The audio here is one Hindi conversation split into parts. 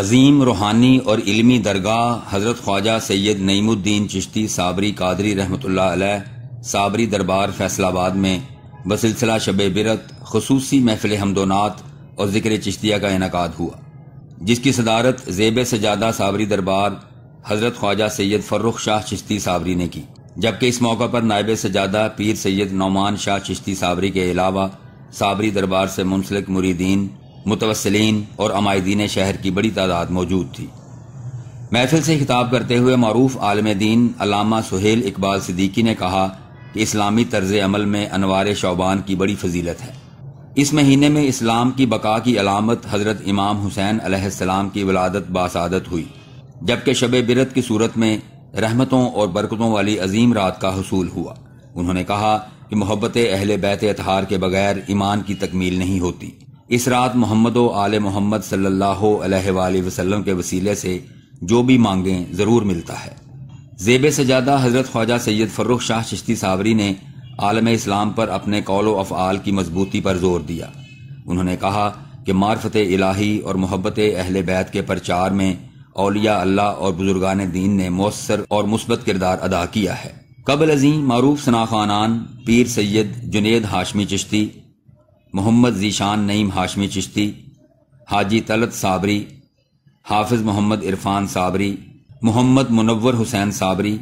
अजीम रूहानी और इलमी दरगाह हज़रत ख्वाजा सैयद नईमुद्दीन चिश्ती साबरी कादरी रहमत साबरी दरबार फैसलाबाद में बसिलसिला शब बिरत खसूस महफिल हमदोनात और ज़िक्र चिश्तिया का इनका हुआ जिसकी सदारत जेब सजादा साबरी दरबार हज़रत ख्वाजा सैयद फ़र्रुख शाह चिश्ती साबरी ने की जबकि इस मौके पर नायब सजादा पीर सैयद नौमान शाह चिश्ती साबरी के अलावा साबरी दरबार से मुंसलिक मुरीदीन मुतवसलिन और अमायदीन शहर की बड़ी तादाद मौजूद थी महफिल से खिताब करते हुए मरूफ आलम दीन अलामा सुहेल इकबाल सिद्दीकी ने कहा कि इस्लामी तर्ज अमल में अनवार शौबान की बड़ी फजीलत है इस महीने में इस्लाम की बका की अलामत हजरत इमाम हुसैन अलैहिस्सलाम की वलादत बासादत हुई जबकि शब बिरत की सूरत में रहमतों और बरकतों वाली अजीम रात का हसूल हुआ उन्होंने कहा कि मोहब्बत अहल बैत अतहार के बगैर ईमान की तकमील नहीं होती इस रात मोहम्मद आल मोहम्मद सल्लल्लाहु अलैहि वसल्लम के वसीले से जो भी मांगें ज़रूर मिलता है जेब सजादा हज़रत ख्वाजा सैयद फ़र्रुख शाह चिश्ती सावरी ने आलम इस्लाम पर अपने कौलो अफआल की मजबूती पर जोर दिया उन्होंने कहा कि मार्फत इलाही और मोहब्बत अहल बैत के प्रचार में अलिया अल्लाह और बुजुर्गान दीन ने मौसर और मुस्बत किरदार अदा किया है कबल अजीम मरूफ सना खानान पीर सैयद जुनेद हाशमी चिश्ती मोहम्मद जीशान नईम हाशमी चिश्ती हाजी तलत साबरी हाफिज़ मोहम्मद इरफान साबरी मोहम्मद मुनवर हुसैन साबरी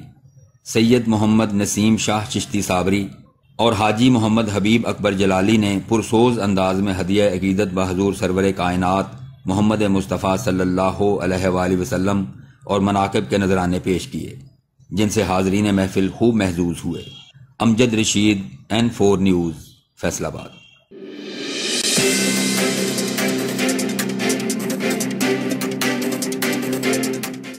सैयद मोहम्मद नसीम शाह चिश्ती साबरी और हाजी मोहम्मद हबीब अकबर जलाली ने पुरसोज अंदाज में हदिया अकीदत बहजूर सरवर कायनत मोहम्मद मुस्तफ़ा सल्ला अलैहि और मनाकब के नजराने पेश किए जिनसे हाजरीन महफिल खूब महजूज हुए Amjad Rashid N four news Faisalabad